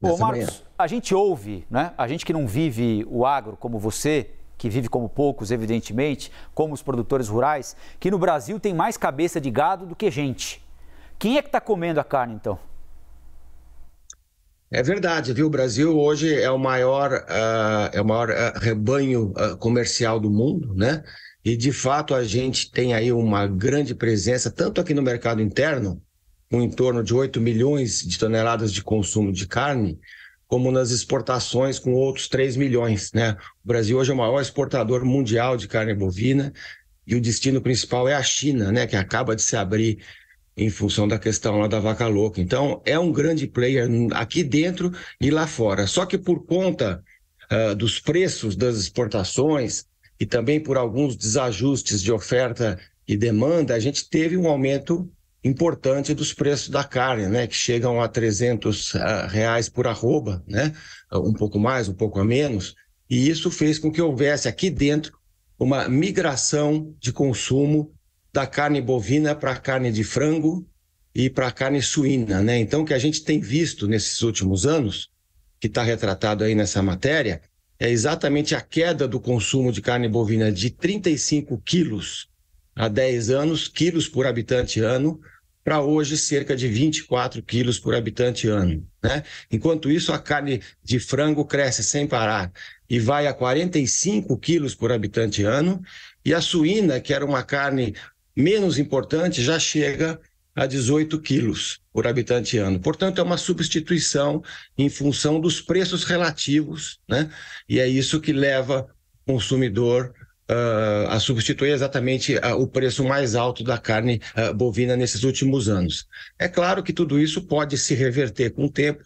Bom, Marcos, manhã. a gente ouve, né? A gente que não vive o agro como você, que vive como poucos, evidentemente, como os produtores rurais, que no Brasil tem mais cabeça de gado do que gente. Quem é que está comendo a carne, então? É verdade, viu? O Brasil hoje é o maior, uh, é o maior uh, rebanho uh, comercial do mundo, né? E de fato a gente tem aí uma grande presença, tanto aqui no mercado interno, com em torno de 8 milhões de toneladas de consumo de carne, como nas exportações com outros 3 milhões. Né? O Brasil hoje é o maior exportador mundial de carne bovina e o destino principal é a China, né? que acaba de se abrir em função da questão lá da vaca louca. Então, é um grande player aqui dentro e lá fora. Só que por conta uh, dos preços das exportações e também por alguns desajustes de oferta e demanda, a gente teve um aumento importante dos preços da carne, né, que chegam a 300 ah, reais por arroba, né, um pouco mais, um pouco a menos, e isso fez com que houvesse aqui dentro uma migração de consumo da carne bovina para carne de frango e para carne suína, né? Então, o que a gente tem visto nesses últimos anos, que está retratado aí nessa matéria, é exatamente a queda do consumo de carne bovina de 35 quilos há 10 anos, quilos por habitante ano, para hoje cerca de 24 quilos por habitante ano. Né? Enquanto isso, a carne de frango cresce sem parar e vai a 45 quilos por habitante ano, e a suína, que era uma carne menos importante, já chega a 18 quilos por habitante ano. Portanto, é uma substituição em função dos preços relativos, né? e é isso que leva o consumidor uh, a substituir exatamente uh, o preço mais alto da carne uh, bovina nesses últimos anos. É claro que tudo isso pode se reverter com o tempo,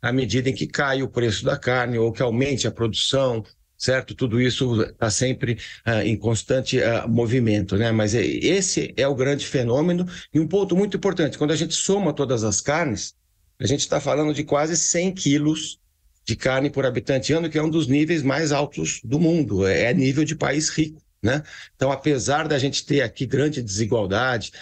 à medida em que cai o preço da carne ou que aumente a produção, certo? Tudo isso está sempre uh, em constante uh, movimento, né? Mas é, esse é o grande fenômeno e um ponto muito importante. Quando a gente soma todas as carnes, a gente está falando de quase 100 quilos de carne por habitante ano, que é um dos níveis mais altos do mundo, é, é nível de país rico. Né? Então, apesar da gente ter aqui grande desigualdade,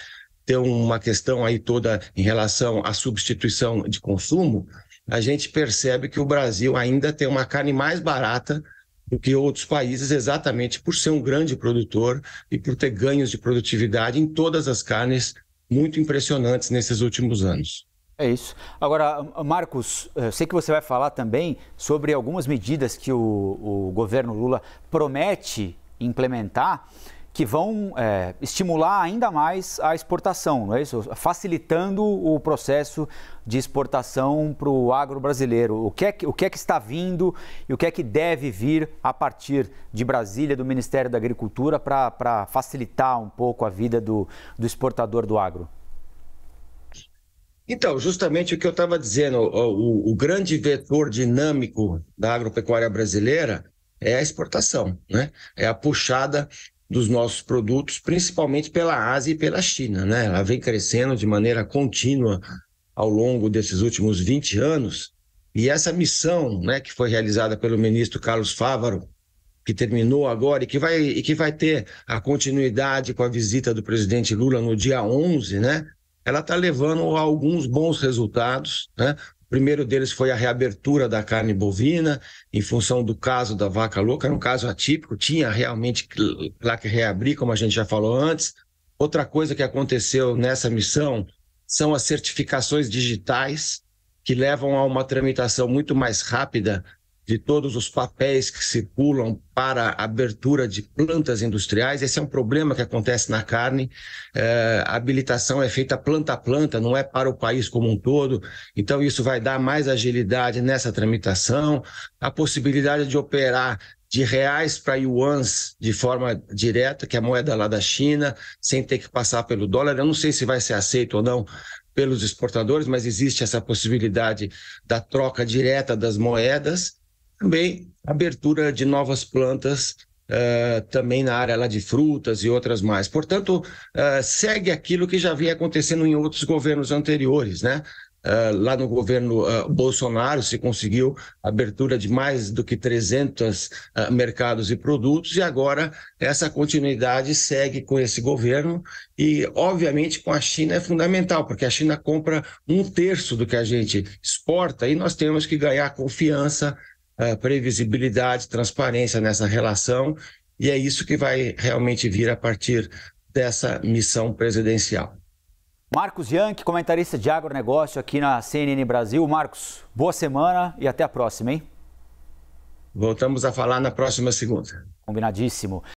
ter uma questão aí toda em relação à substituição de consumo, a gente percebe que o Brasil ainda tem uma carne mais barata do que outros países, exatamente por ser um grande produtor e por ter ganhos de produtividade em todas as carnes muito impressionantes nesses últimos anos. É isso. Agora, Marcos, eu eh, sei que você vai falar também sobre algumas medidas que o, o governo Lula promete implementar que vão é, estimular ainda mais a exportação, não é isso? Facilitando o processo de exportação para o agro brasileiro. O que, é que, o que é que está vindo e o que é que deve vir a partir de Brasília, do Ministério da Agricultura, para facilitar um pouco a vida do, do exportador do agro? Então, justamente o que eu estava dizendo, o, o, o, grande vetor dinâmico da agropecuária brasileira é a exportação, né? É a puxada dos nossos produtos, principalmente pela Ásia e pela China, né? Ela vem crescendo de maneira contínua ao longo desses últimos 20 anos. E essa missão, né, que foi realizada pelo ministro Carlos Fávaro, que terminou agora e que vai e que vai ter a continuidade com a visita do presidente Lula no dia 11, né? ela está levando a alguns bons resultados, né? O primeiro deles foi a reabertura da carne bovina, em função do caso da vaca louca, era um caso atípico, tinha realmente lá que reabrir, como a gente já falou antes. Outra coisa que aconteceu nessa missão são as certificações digitais, que levam a uma tramitação muito mais rápida de todos os papéis que circulam para abertura de plantas industriais. Esse é um problema que acontece na carne. É, a habilitação é feita planta a planta, não é para o país como um todo. Então, isso vai dar mais agilidade nessa tramitação, a possibilidade de operar de reais para yuans de forma direta, que é a moeda lá da China, sem ter que passar pelo dólar. Eu não sei se vai ser aceito ou não pelos exportadores, mas existe essa possibilidade da troca direta das moedas. Também abertura de novas plantas Uh, também na área lá de frutas e outras mais. Portanto, uh, segue aquilo que já vinha acontecendo em outros governos anteriores, né? Uh, lá no governo Bolsonaro se conseguiu abertura de mais do que 300 mercados e produtos, e agora essa continuidade segue com esse governo, e obviamente com a China é fundamental, porque a China compra um terço do que a gente exporta, e nós temos que ganhar confiança é, previsibilidade, transparência nessa relação, e é isso que vai realmente vir a partir dessa missão presidencial. Marcos Yank, comentarista de agronegócio aqui na CNN Brasil. Marcos, boa semana e até a próxima, hein? Voltamos a falar na próxima segunda. Combinadíssimo.